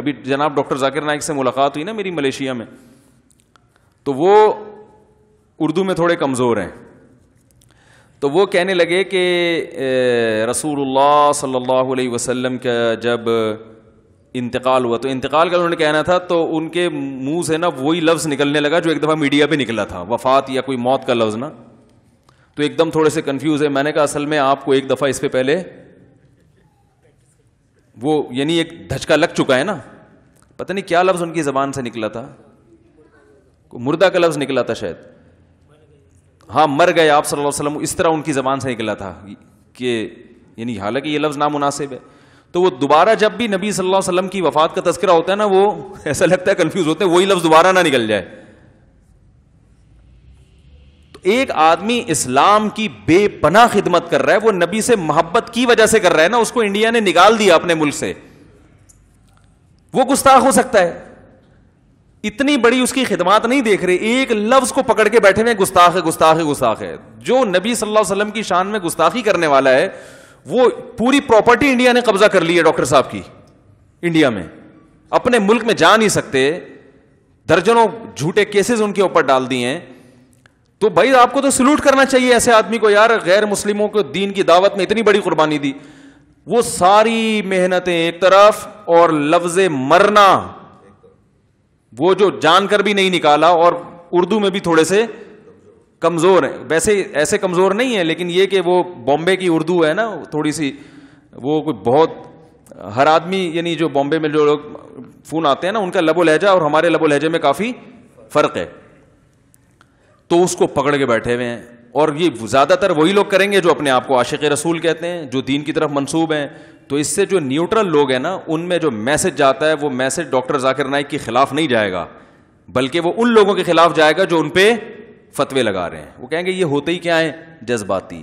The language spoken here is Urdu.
ابھی جناب ڈاکٹر ذاکر نائک سے ملاقات ہوئی نا میری ملیشیا میں تو وہ اردو میں تھوڑے کمزور ہیں تو وہ کہنے لگے کہ رسول اللہ صلی اللہ علیہ وسلم کا جب انتقال ہوا تو انتقال کا انہوں نے کہنا تھا تو ان کے منہ سے نا وہی لفظ نکلنے لگا جو ایک دفعہ میڈیا پہ نکلا تھا وفات یا کوئی موت کا لفظ نا تو ایک دم تھوڑے سے کنفیوز ہے میں نے کہا اصل میں آپ کو ایک دفعہ اس پہ پہلے وہ یعنی ایک دھچکا لگ چکا ہے نا پتہ نہیں کیا لفظ ان کی زبان سے نکلا تھا مردہ کا لفظ نکلا تھا شاید ہاں مر گئے آپ صلی اللہ علیہ وسلم اس طرح ان کی زبان سے نکلا تھا کہ یعنی حالانکہ یہ لفظ نامناسب ہے تو وہ دوبارہ جب بھی نبی صلی اللہ علیہ وسلم کی وفات کا تذکرہ ہوتا ہے نا وہ ایسا لگتا ہے کنفیوز ہوتے ہیں وہی لفظ دوبارہ نہ نکل جائے ایک آدمی اسلام کی بے پناہ خدمت کر رہا ہے وہ نبی سے محبت کی وجہ سے کر رہا ہے نا اس کو انڈیا نے نکال دیا اپنے ملک سے وہ گستاخ ہو سکتا ہے اتنی بڑی اس کی خدمات نہیں دیکھ رہے ایک لفظ کو پکڑ کے بیٹھے ہوئے گستاخ ہے گستاخ ہے گستاخ ہے جو نبی صلی اللہ علیہ وسلم کی شان میں گستاخی کرنے والا ہے وہ پوری پراپرٹی انڈیا نے قبضہ کر لی ہے ڈاکٹر صاحب کی انڈیا میں اپنے ملک میں جا نہیں سکتے درجنوں جھوٹے کیسز ان کے اوپر ڈال دیے ہیں تو بھائی آپ کو تو سلوٹ کرنا چاہیے ایسے آدمی کو یار غیر مسلموں کو دین کی دعوت میں اتنی بڑی قربانی دی وہ ساری محنتیں ایک طرف اور لفظ مرنا وہ جو جان کر بھی نہیں نکالا اور اردو میں بھی تھوڑے سے کمزور ہیں ویسے ایسے کمزور نہیں ہے لیکن یہ کہ وہ بامبے کی اردو ہے نا تھوڑی سی وہ کوئی بہت ہر آدمی یعنی جو بامبے میں جو لوگ فون آتے ہیں نا ان کا لب و لہجہ اور ہمارے لب و لہجے میں کافی فرق ہے تو اس کو پکڑ کے بیٹھے ہوئے ہیں اور یہ زیادہ تر وہی لوگ کریں گے جو اپنے آپ کو عاشق رسول کہتے ہیں جو دین کی طرف منسوب ہیں تو اس سے جو نیوٹرل لوگ ہیں نا ان میں جو میسج جاتا ہے وہ میسج ڈاکٹر ذاکر نائک کے خلاف نہیں جائے گا بلکہ وہ ان لوگوں کے خلاف جائے گا جو ان پہ فتوے لگا رہے ہیں وہ کہیں گے یہ ہوتے ہی کیا ہیں جذباتی